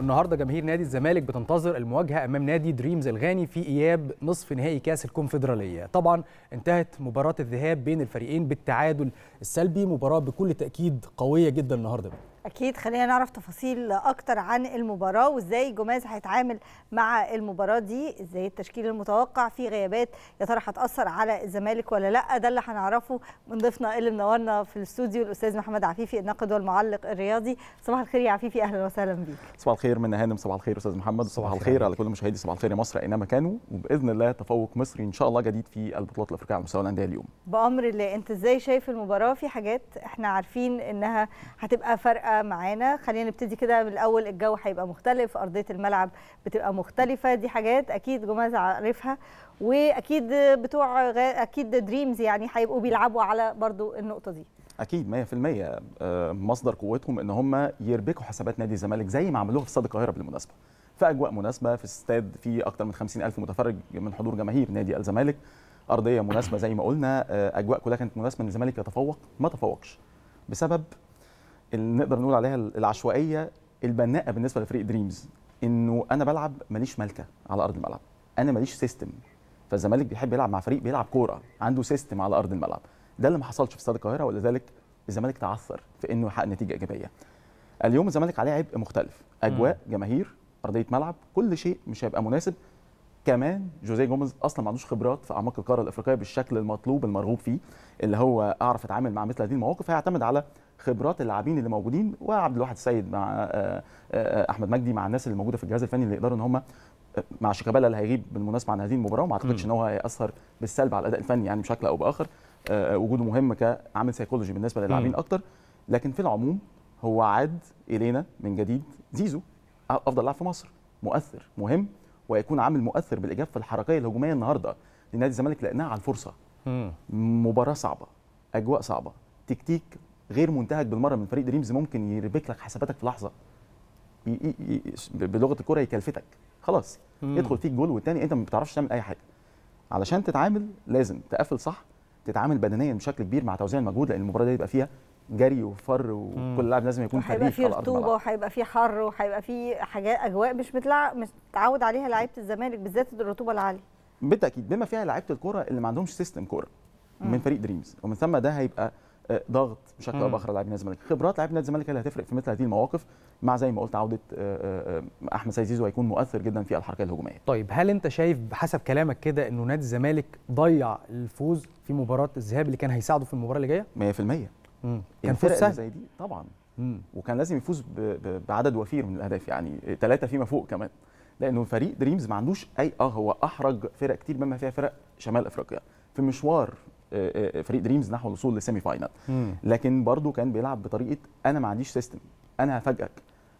والنهارده جماهير نادي الزمالك بتنتظر المواجهه امام نادي دريمز الغاني في اياب نصف نهائي كاس الكونفدراليه طبعا انتهت مباراه الذهاب بين الفريقين بالتعادل السلبي مباراه بكل تاكيد قويه جدا النهارده اكيد خلينا نعرف تفاصيل اكتر عن المباراه وازاي جوميز هيتعامل مع المباراه دي ازاي التشكيل المتوقع في غيابات يا ترى هتاثر على الزمالك ولا لا ده اللي هنعرفه من ضيفنا اللي منورنا في الاستوديو الاستاذ محمد عفيفي الناقد والمعلق الرياضي صباح الخير يا عفيفي اهلا وسهلا بيك صباح الخير من هانم صباح الخير استاذ محمد صباح الخير على كل مشاهدي صباح الخير يا مصر اينما كانوا وباذن الله تفوق مصري ان شاء الله جديد في البطولات الافريقيه على مستوى الانديه اليوم بامر الله انت ازاي شايف المباراه في حاجات احنا عارفين انها هتبقى فرقه الفرقه معانا خلينا نبتدي كده من الاول الجو هيبقى مختلف ارضيه الملعب بتبقى مختلفه دي حاجات اكيد جماز عارفها واكيد بتوع اكيد دريمز يعني هيبقوا بيلعبوا على برضو النقطه دي اكيد 100% آه، مصدر قوتهم ان هم يربكوا حسابات نادي الزمالك زي ما عملوها في استاد القاهره بالمناسبه في اجواء مناسبه في استاد فيه اكثر من 50000 متفرج من حضور جماهير نادي الزمالك ارضيه مناسبه زي ما قلنا آه، اجواء كلها كانت مناسبه ان الزمالك يتفوق ما تفوقش بسبب اللي نقدر نقول عليها العشوائيه البناءه بالنسبه لفريق دريمز انه انا بلعب ماليش ملكه على ارض الملعب انا ماليش سيستم فالزمالك بيحب يلعب مع فريق بيلعب كوره عنده سيستم على ارض الملعب ده اللي ما حصلش في استاد القاهره ولذلك الزمالك تعثر في انه يحقق نتيجه ايجابيه اليوم الزمالك عليه عبء مختلف اجواء جماهير ارضيه ملعب كل شيء مش هيبقى مناسب كمان جوزيه جوميز اصلا ما عندوش خبرات في اعماق القاره الافريقيه بالشكل المطلوب المرغوب فيه اللي هو اعرف اتعامل مع مثل هذه المواقف هيعتمد على خبرات اللاعبين اللي موجودين وعبد الواحد السيد مع آه، آه، آه، احمد مجدي مع الناس اللي موجوده في الجهاز الفني اللي يقدروا ان هم مع شيكابالا اللي هيغيب بالمناسبه عن هذه المباراه وما اعتقدش ان هو هياثر بالسلب على الاداء الفني يعني بشكل او باخر وجوده مهم كعامل سيكولوجي بالنسبه للاعبين اكتر لكن في العموم هو عاد الينا من جديد زيزو افضل لاعب في مصر مؤثر مهم ويكون عامل مؤثر بالايجاب في الحركيه الهجوميه النهارده لنادي الزمالك لانها على الفرصه مباراه صعبه اجواء صعبه تكتيك غير منتهج بالمره من فريق دريمز ممكن يربك لك حساباتك في لحظه ي... ي... ي... بلغه الكوره يكلفتك خلاص مم. يدخل فيك جول والتاني انت ما بتعرفش تعمل اي حاجه علشان تتعامل لازم تقفل صح تتعامل بدنيا بشكل كبير مع توزيع المجهود لان المباراه دي يبقى فيها جري وفر وكل لاعب لازم يكون هيبقى في رطوبه وهيبقى في حر وهيبقى في حاجات اجواء مش متلع... مش متعود عليها لعيبه الزمالك بالذات الرطوبه العاليه بالتاكيد بما فيها لعيبه الكوره اللي ما عندهمش سيستم كوره من فريق دريمز ومن ثم ده هيبقى آه، ضغط بشكل او باخر على لاعبي نادي الزمالك خبرات لاعبي نادي الزمالك اللي هتفرق في مثل هذه المواقف مع زي ما قلت عوده آه، آه، احمد سيد زيزو هيكون مؤثر جدا في الحركه الهجوميه طيب هل انت شايف بحسب كلامك كده انه نادي الزمالك ضيع الفوز في مباراه الذهاب اللي كان هيساعده في المباراه اللي جايه 100% يعني كان فوز سهل زي دي طبعا مم. وكان لازم يفوز بعدد وفير من الاهداف يعني ثلاثه فيما فوق كمان لانه فريق دريمز ما عندوش اي اه هو احرج فرق كتير بما فيها فرق شمال افريقيا في مشوار آه، آه، فريق دريمز نحو الوصول للسيمي فاينال لكن برضو كان بيلعب بطريقه انا ما عنديش سيستم انا هفاجئك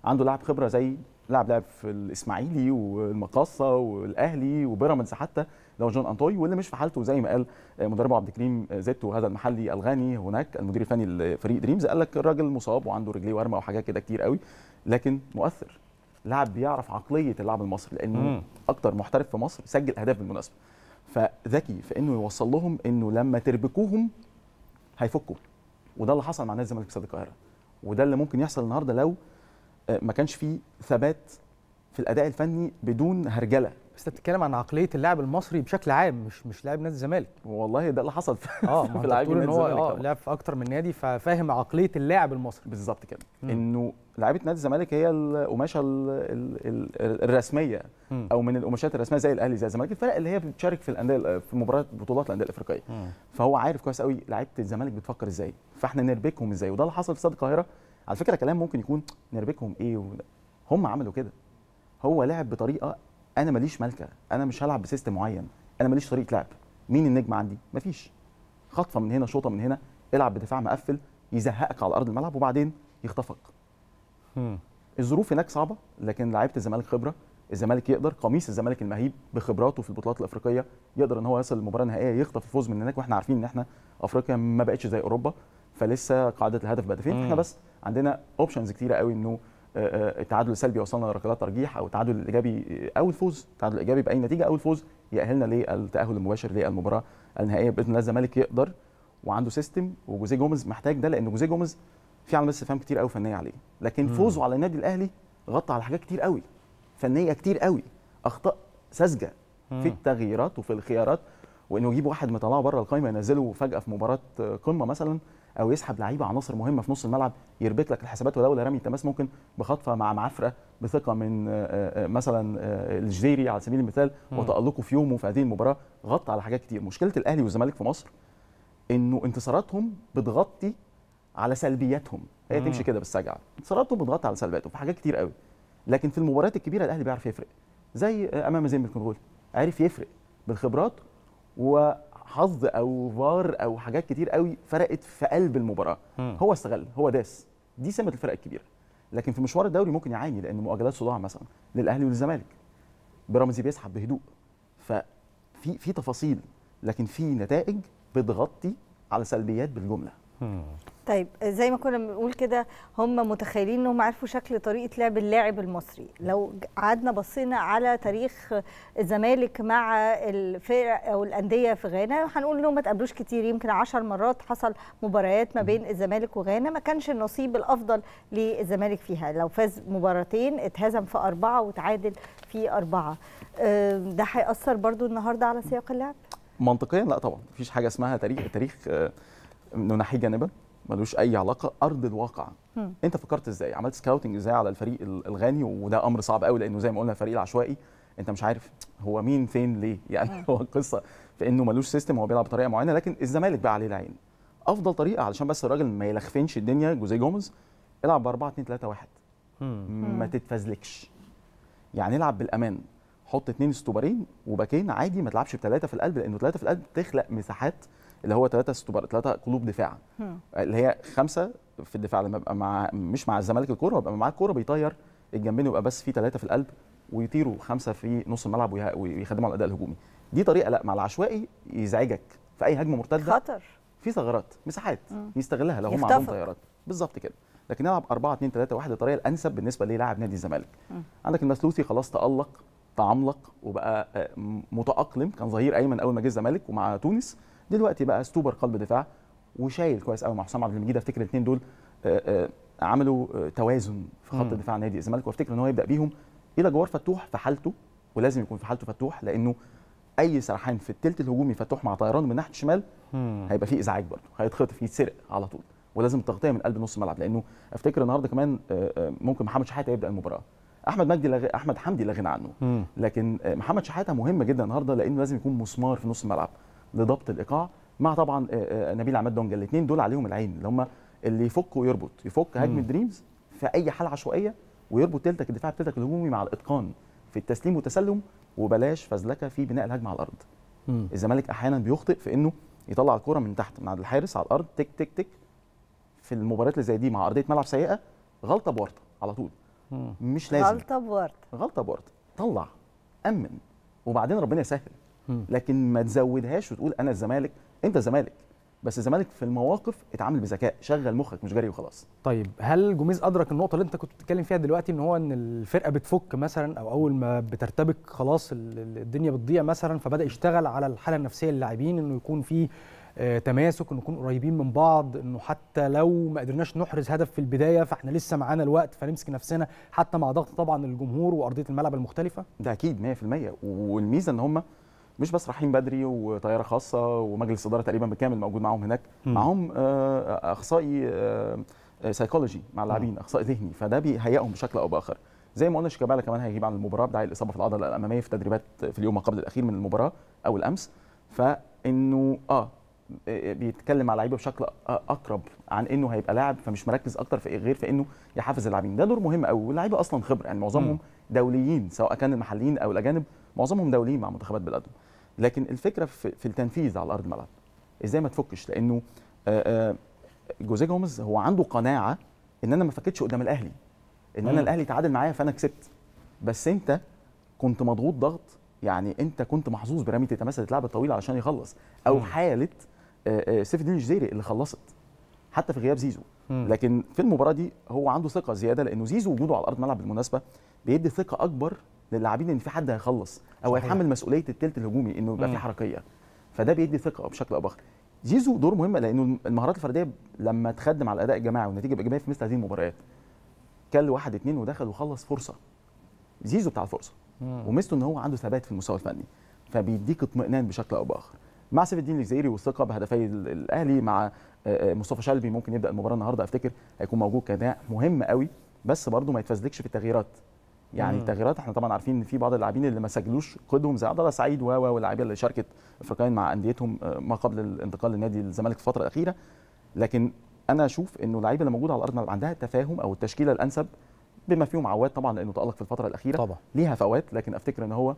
عنده لاعب خبره زي لاعب لعب في الاسماعيلي والمقاصه والاهلي وبيراميدز حتى لو جون انطوي واللي مش في حالته زي ما قال آه، مدربه عبد الكريم زيتو هذا المحلي الغاني هناك المدير الفني لفريق دريمز قال لك الراجل مصاب وعنده رجليه ورمه وحاجات كده كتير قوي لكن مؤثر لاعب بيعرف عقليه اللاعب المصري لانه اكتر محترف في مصر سجل اهداف بالمناسبه فذكي في انه يوصل لهم انه لما تربكوهم هيفكوا وده اللي حصل مع نادي الزمالك في استاد القاهره وده اللي ممكن يحصل النهارده لو آه، ما كانش فيه ثبات في الاداء الفني بدون هرجله بس انت بتتكلم عن عقليه اللاعب المصري بشكل عام مش مش لاعب نادي الزمالك والله ده اللي حصل في اه في لعيب نادي الزمالك اه لعب في اكتر من نادي ففاهم عقليه اللاعب المصري بالظبط كده انه لعيبه نادي الزمالك هي القماشه الرسميه مم. او من القماشات الرسميه زي الاهلي زي الزمالك الفرق اللي هي بتشارك في الانديه في مباريات بطولات الانديه الافريقيه فهو عارف كويس قوي لعيبه الزمالك بتفكر ازاي فاحنا نربكهم ازاي وده اللي حصل في استاد القاهره على فكره كلام ممكن يكون نربكهم ايه هم عملوا كده هو لعب بطريقه انا ماليش ملكه انا مش هلعب بسيستم معين انا ماليش طريقه لعب مين النجم عندي مفيش خطفه من هنا شوطه من هنا العب بدفاع مقفل يزهقك على ارض الملعب وبعدين يخطفك الظروف هناك صعبه لكن لعيبه الزمالك خبره الزمالك يقدر قميص الزمالك المهيب بخبراته في البطولات الافريقيه يقدر ان هو يصل للمباراه النهائيه يخطف الفوز من هناك واحنا عارفين ان احنا افريقيا ما بقتش زي اوروبا فلسه قاعده الهدف بهدفين احنا بس عندنا اوبشنز كتيره قوي انه التعادل السلبي وصلنا لركلات ترجيح او التعادل الايجابي او الفوز التعادل الايجابي باي نتيجه او الفوز يأهلنا للتأهل المباشر للمباراه النهائيه باذن الله الزمالك يقدر وعنده سيستم وجوزيه جوميز محتاج ده لان جوزيه جوميز في علامات استفهام كتير قوي فنيه عليه لكن مم. فوزه على النادي الاهلي غطى على حاجات كتير قوي فنيه كتير قوي اخطاء ساذجه في التغييرات وفي الخيارات وانه يجيب واحد مطلعه بره القايمه ينزله فجاه في مباراه قمه مثلا او يسحب لعيبه عناصر مهمه في نص الملعب يربك لك الحسابات ولولا رامي التماس ممكن بخطفه مع معفره بثقه من آه، آه، آه، مثلا الجزيري على سبيل المثال وتالقه في يومه في هذه المباراه غطى على حاجات كتير مشكله الاهلي والزمالك في مصر انه انتصاراتهم بتغطي على سلبياتهم هي تمشي كده بالسجعه انتصاراتهم بتغطي على سلبياتهم في حاجات كتير قوي لكن في المباريات الكبيره الاهلي بيعرف يفرق زي امام زي ما عرف يفرق بالخبرات و حظ او فار او حاجات كتير قوي فرقت في قلب المباراه مم. هو استغل هو داس دي سمه الفرق الكبيره لكن في مشوار الدوري ممكن يعاني لان مؤجلات صداع مثلا للاهلي وللزمالك بيراميدز بيسحب بهدوء ففي في تفاصيل لكن في نتائج بتغطي على سلبيات بالجمله طيب زي ما كنا بنقول كده هم متخيلين انهم عرفوا شكل طريقه لعب اللاعب المصري لو قعدنا بصينا على تاريخ الزمالك مع الفرق او الانديه في غانا هنقول انهم ما تقابلوش كتير يمكن 10 مرات حصل مباريات ما بين الزمالك وغانا ما كانش النصيب الافضل للزمالك فيها لو فاز مباراتين اتهزم في اربعه وتعادل في اربعه ده هياثر برضو النهارده على سياق اللعب منطقيا لا طبعا مفيش حاجه اسمها تاريخ تاريخ آه، نناحيه جانبا ملوش اي علاقه ارض الواقع مم. انت فكرت ازاي عملت سكاوتنج ازاي على الفريق الغاني وده امر صعب قوي لانه زي ما قلنا الفريق العشوائي انت مش عارف هو مين فين ليه يعني هو القصه في انه ملوش سيستم هو بيلعب بطريقه معينه لكن الزمالك بقى عليه العين افضل طريقه علشان بس الراجل ما يلخفنش الدنيا جوزيه جوميز العب ب 4 2 3 1 ما تتفزلكش يعني العب بالامان حط اثنين ستوبرين وباكين عادي ما تلعبش بثلاثه في القلب لانه ثلاثه في القلب بتخلق مساحات اللي هو ثلاثه ستوبر ثلاثه قلوب دفاع اللي هي خمسه في الدفاع لما ببقى مع مش مع الزمالك الكوره ببقى معاه الكوره بيطير الجنبين ويبقى بس في ثلاثه في القلب ويطيروا خمسه في نص الملعب ويخدموا على الاداء الهجومي دي طريقه لا مع العشوائي يزعجك في اي هجمه مرتده خطر في ثغرات مساحات م. يستغلها لو هم عندهم طيارات بالظبط كده لكن نلعب 4 2 3 1 الطريقه الانسب بالنسبه للاعب نادي الزمالك عندك المسلوسي خلاص تالق تعملق وبقى آه، متاقلم كان ظهير ايمن اول ما جه الزمالك ومع تونس دلوقتي بقى ستوبر قلب دفاع وشايل كويس قوي مع حسام عبد المجيد افتكر الاثنين دول آه، آه، عملوا توازن في خط دفاع نادي الزمالك وافتكر ان هو يبدا بيهم الى جوار فتوح في حالته ولازم يكون في حالته فتوح لانه اي سرحان في الثلث الهجومي فتوح مع طيران من ناحيه الشمال هيبقى فيه ازعاج برضه هيتخطف يتسرق على طول ولازم تغطيه من قلب نص الملعب لانه افتكر النهارده كمان ممكن محمد شحاته يبدا المباراه احمد مجدي لغ... احمد حمدي لا غنى عنه لكن آه، محمد شحاته مهم جدا النهارده لانه لازم يكون مسمار في نص الملعب لضبط الايقاع مع طبعا آه، آه، نبيل عماد دونجا الاثنين دول عليهم العين اللي هم اللي يفك ويربط يفك هجم دريمز في اي حاله عشوائيه ويربط تلتك الدفاع بتلتك الهجومي مع الاتقان في التسليم والتسلم وبلاش فزلكه في بناء الهجمه على الارض مم. الزمالك احيانا بيخطئ في انه يطلع الكره من تحت من عند الحارس على الارض تك تك تك في المباريات اللي زي دي مع ارضيه ملعب سيئه غلطه بورطه على طول مش لازم غلطه بورد غلطه بورد طلع امن وبعدين ربنا يسهل لكن ما تزودهاش وتقول انا الزمالك انت الزمالك بس الزمالك في المواقف اتعامل بذكاء شغل مخك مش جري وخلاص طيب هل جوميز ادرك النقطه اللي انت كنت بتتكلم فيها دلوقتي ان هو ان الفرقه بتفك مثلا او اول ما بترتبك خلاص الدنيا بتضيع مثلا فبدا يشتغل على الحاله النفسيه للاعبين انه يكون في آه، تماسك نكون قريبين من بعض انه حتى لو ما قدرناش نحرز هدف في البدايه فاحنا لسه معانا الوقت فنمسك نفسنا حتى مع ضغط طبعا الجمهور وارضيه الملعب المختلفه ده اكيد 100% والميزه ان هم مش بس رايحين بدري وطياره خاصه ومجلس اداره تقريبا بالكامل موجود معاهم هناك م. معاهم آه، آه، اخصائي سايكولوجي مع اللاعبين اخصائي ذهني فده بيهيئهم بشكل او باخر زي ما قلنا شيكابالا كمان هيغيب عن المباراه بداعي الاصابه في العضله الاماميه في تدريبات في اليوم ما قبل الاخير من المباراه او الامس فانه اه بيتكلم على لعيبه بشكل اقرب عن انه هيبقى لاعب فمش مركز اكتر في إيه، غير في انه يحافظ اللاعبين ده دور مهم قوي واللعيبه اصلا خبره يعني معظمهم دوليين سواء كان المحليين او الاجانب معظمهم دوليين مع منتخبات بلادهم لكن الفكره في التنفيذ على ارض الملعب ازاي ما تفكش لانه جوزيه جوميز هو عنده قناعه ان انا ما فكتش قدام الاهلي ان انا الاهلي تعادل معايا فانا كسبت بس انت كنت مضغوط ضغط يعني انت كنت محظوظ برميه التماس اللي اتلعبت طويله علشان يخلص او حاله آه، آه، سيف الدين الجزيري اللي خلصت حتى في غياب زيزو لكن في المباراه دي هو عنده ثقه زياده لانه زيزو وجوده على ارض الملعب بالمناسبه بيدي ثقه اكبر للاعبين ان في حد هيخلص او هيتحمل مسؤوليه الثلث الهجومي انه يبقى في حركيه فده بيدي ثقه بشكل او باخر زيزو دور مهم لانه المهارات الفرديه لما تخدم على الاداء الجماعي والنتيجه الايجابيه في مثل هذه المباريات كان واحد اتنين ودخل وخلص فرصه زيزو بتاع الفرصه وميزته ان هو عنده ثبات في المستوى الفني فبيديك اطمئنان بشكل او باخر مع سيف الدين الجزائري والثقه بهدفي الاهلي مع آه، آه، مصطفى شلبي ممكن يبدا المباراه النهارده افتكر هيكون موجود كده مهم قوي بس برضه ما يتفزلكش في التغييرات يعني مم. التغييرات احنا طبعا عارفين ان في بعض اللاعبين اللي ما سجلوش قيدهم زي الله سعيد و واللاعيبه اللي شاركت افريقيا مع انديتهم آه، ما قبل الانتقال لنادي الزمالك في الفتره الاخيره لكن انا اشوف انه اللعيبه اللي موجوده على الارض عندها تفاهم او التشكيله الانسب بما فيهم عواد طبعا لانه تالق في الفتره الاخيره طبعا. ليها فوات لكن افتكر ان هو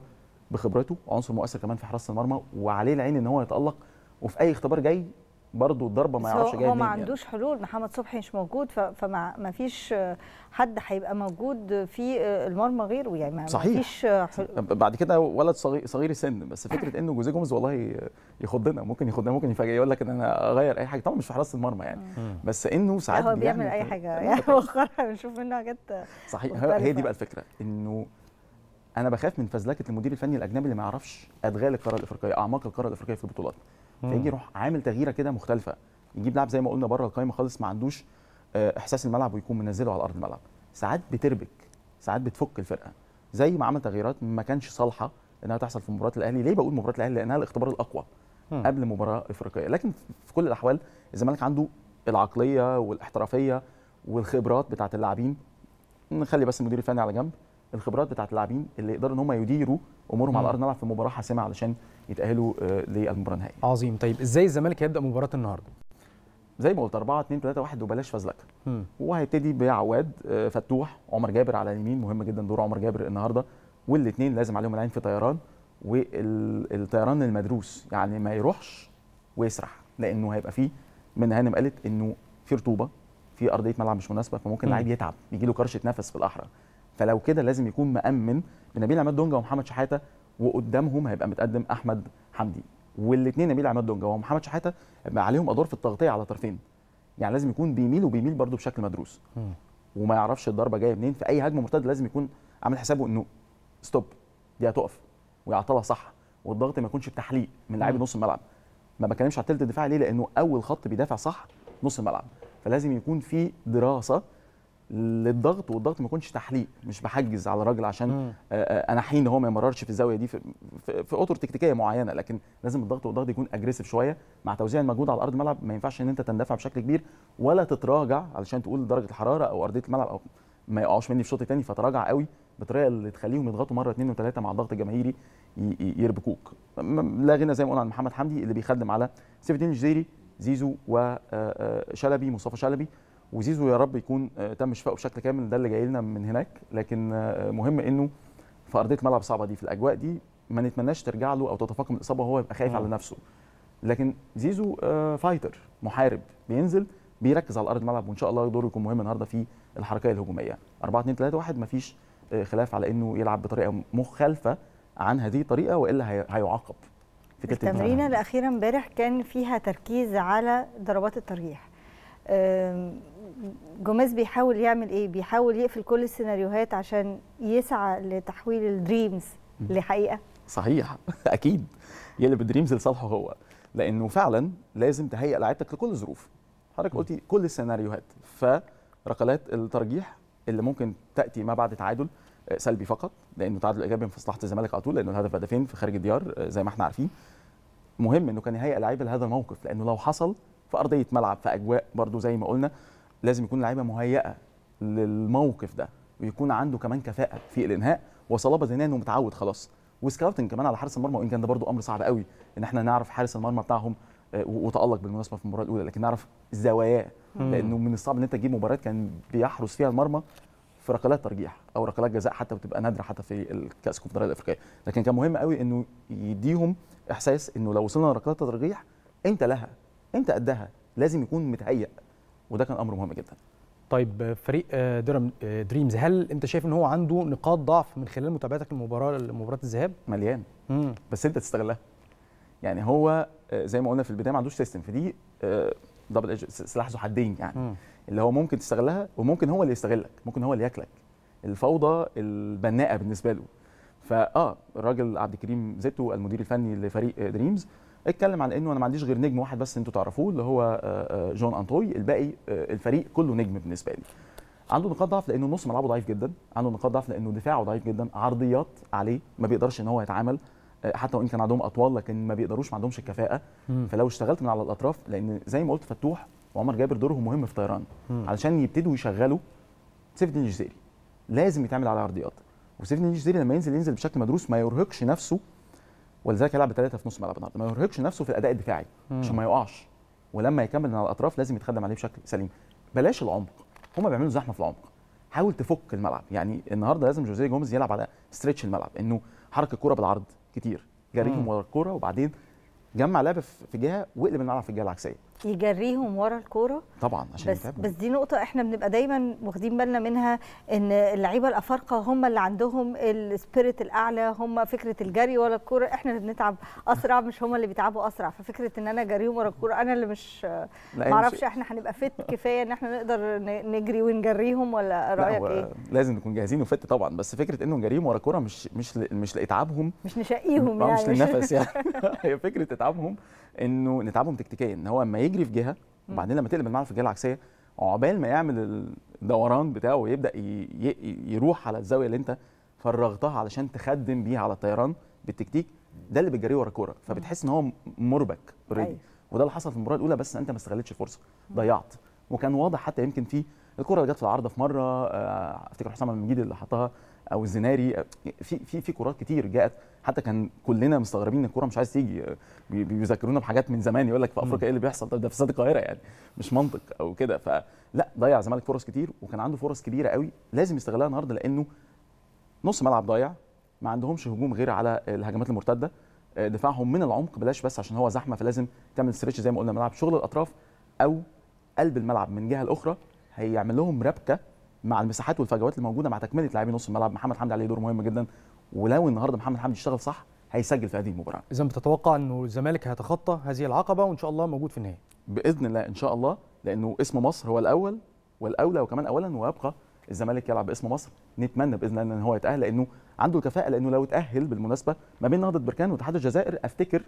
بخبرته عنصر مؤثر كمان في حراسه المرمى وعليه العين ان هو يتالق وفي اي اختبار جاي برضه الضربه ما يعرفش جايه منين هو ما يعني. عندوش يعني. حلول محمد صبحي مش موجود فما فيش حد هيبقى موجود في المرمى غيره يعني ما صحيح. فيش حلول بعد كده ولد صغير, صغير السن بس فكره انه جوزيه جوميز والله يخضنا ممكن يخضنا ممكن يفاجئ يقول لك ان انا اغير اي حاجه طبعا مش في حراسه المرمى يعني بس انه ساعات هو بيعمل اي حاجه يعني مؤخرا بنشوف منه حاجات صحيح هي دي بقى الفكره انه انا بخاف من فزلكه المدير الفني الاجنبي اللي ما يعرفش ادغال القاره الافريقيه اعماق القاره الافريقيه في البطولات فيجي يروح عامل تغييره كده مختلفه يجيب لاعب زي ما قلنا بره القايمه خالص ما عندوش آه، احساس الملعب ويكون منزله على ارض الملعب ساعات بتربك ساعات بتفك الفرقه زي ما عمل تغييرات ما كانش صالحه انها تحصل في مباراه الاهلي ليه بقول مباراه الاهلي لانها الاختبار الاقوى مم. قبل مباراه افريقيه لكن في كل الاحوال الزمالك عنده العقليه والاحترافيه والخبرات بتاعه اللاعبين نخلي بس المدير الفني على جنب الخبرات بتاعت اللاعبين اللي يقدروا ان هم يديروا امورهم على ارض الملعب في مباراه حاسمه علشان يتاهلوا آه، للمباراه النهائيه. عظيم طيب ازاي الزمالك هيبدا مباراه النهارده؟ زي ما قلت 4 2 3 1 وبلاش فزلكه وهيبتدي بعواد آه، فتوح عمر جابر على اليمين مهم جدا دور عمر جابر النهارده والاثنين لازم عليهم العين في طيران والطيران المدروس يعني ما يروحش ويسرح لانه هيبقى فيه من هانم قالت انه في رطوبه في ارضيه ملعب مش مناسبه فممكن اللاعب يتعب يجي له كرشه نفس في الاحرى فلو كده لازم يكون مأمن بنبيل عماد دونجا ومحمد شحاته وقدامهم هيبقى متقدم احمد حمدي والاثنين نبيل عماد دونجا ومحمد شحاته عليهم ادوار في التغطيه على طرفين يعني لازم يكون بيميل وبيميل برده بشكل مدروس وما يعرفش الضربه جايه منين في اي هجمه مرتده لازم يكون عامل حسابه انه ستوب دي هتقف ويعطلها صح والضغط ما يكونش بتحليق من لاعبي نص الملعب ما بتكلمش على ثلث الدفاع ليه لانه اول خط بيدافع صح نص الملعب فلازم يكون في دراسه للضغط والضغط ما يكونش تحليق مش بحجز على راجل عشان آه، آه، انا حين هو ما يمررش في الزاويه دي في, في اطر تكتيكيه معينه لكن لازم الضغط والضغط يكون اجريسيف شويه مع توزيع المجهود على ارض الملعب ما ينفعش ان انت تندفع بشكل كبير ولا تتراجع علشان تقول درجه الحراره او ارضيه الملعب او ما يقعوش مني في الشوط الثاني فتراجع قوي بالطريقه اللي تخليهم يضغطوا مره اثنين وثلاثه مع الضغط الجماهيري يربكوك لا غنى زي ما قلنا عن محمد حمدي اللي بيخدم على سيف الدين الجزيري زيزو وشلبي آه، مصطفى شلبي وزيزو يا رب يكون آه، تم شفائه بشكل كامل ده اللي جاي لنا من هناك لكن آه، آه، مهم انه في ارضيه ملعب صعبه دي في الاجواء دي ما نتمناش ترجع له او تتفاقم الاصابه وهو يبقى خايف على نفسه لكن زيزو فايتر محارب بينزل بيركز على ارض الملعب وان شاء الله دوره يكون مهم النهارده في الحركيه الهجوميه 4 2 3 1 مفيش خلاف على انه يلعب بطريقه مخالفه عن هذه الطريقه والا هيعاقب في التمرينه الاخيره امبارح كان فيها تركيز على ضربات الترجيح جوميز بيحاول يعمل ايه بيحاول يقفل كل السيناريوهات عشان يسعى لتحويل الدريمز لحقيقه صحيح اكيد يقلب الدريمز لصالحه هو لانه فعلا لازم تهيئ لعيبتك لكل الظروف حضرتك قلتي كل السيناريوهات فركلات الترجيح اللي ممكن تاتي ما بعد تعادل آه، سلبي فقط لانه تعادل الايجابي في مصلحه الزمالك على طول لانه الهدف هدفين في خارج الديار آه، زي ما احنا عارفين مهم انه كان يهيئ لعيبه لهذا الموقف لانه لو حصل في ارضيه ملعب في اجواء برضو زي ما قلنا لازم يكون اللعيبه مهيئه للموقف ده ويكون عنده كمان كفاءه في الانهاء وصلابه ذهنيه انه متعود خلاص وسكاوتنج كمان على حارس المرمى وان كان ده برضو امر صعب قوي ان احنا نعرف حارس المرمى بتاعهم آه، وتالق بالمناسبه في المباراه الاولى لكن نعرف زواياه لانه من الصعب ان انت تجيب مباريات كان بيحرس فيها المرمى في ركلات ترجيح او ركلات جزاء حتى بتبقى نادره حتى في الكاس الكونفدراليه الافريقيه لكن كان مهم قوي انه يديهم احساس انه لو وصلنا لركلات ترجيح انت لها انت قدها لازم يكون متهيأ وده كان امر مهم جدا طيب فريق آه، آه، دريمز هل انت شايف ان هو عنده نقاط ضعف من خلال متابعتك للمباراه لمباراه الذهاب مليان مم. بس انت تستغلها يعني هو آه، زي ما قلنا في البدايه ما عندوش سيستم فدي دبل سلاح ذو حدين يعني مم. اللي هو ممكن تستغلها وممكن هو اللي يستغلك ممكن هو اللي ياكلك الفوضى البناءه بالنسبه له فاه الراجل عبد الكريم زيتو المدير الفني لفريق دريمز اتكلم على انه انا ما عنديش غير نجم واحد بس انتوا تعرفوه اللي هو آه، آه، جون انتوي الباقي آه، الفريق كله نجم بالنسبه لي عنده نقاط ضعف لانه نص ملعبه ضعيف جدا عنده نقاط ضعف لانه دفاعه ضعيف جدا عرضيات عليه ما بيقدرش ان هو يتعامل حتى وان كان عندهم اطوال لكن ما بيقدروش ما عندهمش الكفاءه فلو اشتغلت من على الاطراف لان زي ما قلت فتوح وعمر جابر دورهم مهم في طيران علشان يبتدوا يشغلوا سيف الجزيري لازم يتعمل على عرضيات وسيف الجزيري لما ينزل ينزل بشكل مدروس ما يرهقش نفسه ولذلك يلعب بثلاثه في نص ملعب النهارده ما يرهقش نفسه في الاداء الدفاعي عشان ما يقعش ولما يكمل من على الاطراف لازم يتخدم عليه بشكل سليم بلاش العمق هما بيعملوا زحمه في العمق حاول تفك الملعب يعني النهارده لازم جوزيه جوميز يلعب على ستريتش الملعب انه حرك الكوره بالعرض كتير جريهم ورا الكوره وبعدين جمع لعبه في جهه واقلب الملعب في الجهه العكسيه يجريهم ورا الكوره طبعا عشان بس, بس دي نقطه احنا بنبقى دايما واخدين بالنا منها ان اللعيبه الافارقه هم اللي عندهم السبيريت الاعلى هم فكره الجري ورا الكوره احنا اللي بنتعب اسرع مش هم اللي بيتعبوا اسرع ففكره ان انا جريهم ورا الكوره انا اللي مش إيه، معرفش احنا هنبقى فت كفايه ان احنا نقدر نجري ونجريهم ولا رايك ايه لازم نكون جاهزين وفت طبعا بس فكره انه نجريهم ورا الكوره مش مش مش لاتعابهم مش نشقيهم آه، يعني مش للنفس يعني هي فكره اتعابهم انه نتعبهم تكتيكيا ان هو اما يجري في جهه وبعدين لما تقلب الملعب في الجهه العكسيه عقبال ما يعمل الدوران بتاعه ويبدا يروح على الزاويه اللي انت فرغتها علشان تخدم بيها على الطيران بالتكتيك ده اللي بتجريه ورا الكوره فبتحس ان هو مربك اوريدي أيوة. وده اللي حصل في المباراه الاولى بس انت ما استغلتش الفرصه ضيعت وكان واضح حتى يمكن في الكره اللي جت في العارضه في مره آه، افتكر حسام المجيد اللي حطها او الزناري في في في كرات كتير جاءت حتى كان كلنا مستغربين ان الكوره مش عايز تيجي بيذكرونا بحاجات من زمان يقول لك في افريقيا ايه اللي بيحصل ده, في استاد القاهره يعني مش منطق او كده فلا ضيع الزمالك فرص كتير وكان عنده فرص كبيره قوي لازم يستغلها النهارده لانه نص ملعب ضايع ما عندهمش هجوم غير على الهجمات المرتده آه، دفاعهم من العمق بلاش بس عشان هو زحمه فلازم تعمل ستريتش زي ما قلنا ملعب شغل الاطراف او قلب الملعب من الجهه الاخرى هيعمل لهم ربكه مع المساحات والفجوات اللي موجوده مع تكمله لاعبي نص الملعب محمد حمدي عليه دور مهم جدا ولو النهارده محمد حمدي اشتغل صح هيسجل في هذه المباراه اذا بتتوقع انه الزمالك هيتخطى هذه العقبه وان شاء الله موجود في النهائي باذن الله ان شاء الله لانه اسم مصر هو الاول والاولى وكمان اولا ويبقى الزمالك يلعب باسم مصر نتمنى باذن الله ان هو يتاهل لانه عنده الكفاءه لانه لو اتاهل بالمناسبه ما بين نهضه بركان واتحاد الجزائر افتكر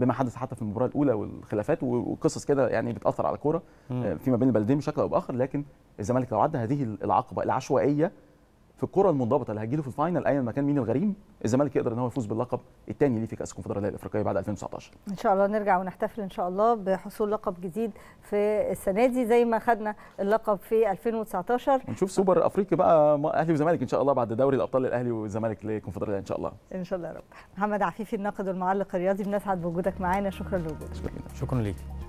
بما حدث حتى في المباراه الاولى والخلافات وقصص كده يعني بتاثر على الكوره آه، فيما بين البلدين بشكل او باخر لكن الزمالك لو عدى هذه العقبه العشوائيه في الكره المنضبطه اللي هتجيله في الفاينل ايا مكان مين الغريم الزمالك يقدر ان هو يفوز باللقب الثاني ليه في كاس الكونفدراليه الافريقيه بعد 2019 ان شاء الله نرجع ونحتفل ان شاء الله بحصول لقب جديد في السنه دي زي ما خدنا اللقب في 2019 ونشوف سوبر افريقي بقى اهلي وزمالك ان شاء الله بعد دوري الابطال الاهلي والزمالك للكونفدراليه ان شاء الله ان شاء الله يا رب محمد عفيفي الناقد والمعلق الرياضي بنسعد بوجودك معانا شكرا لوجودك شكرا ليك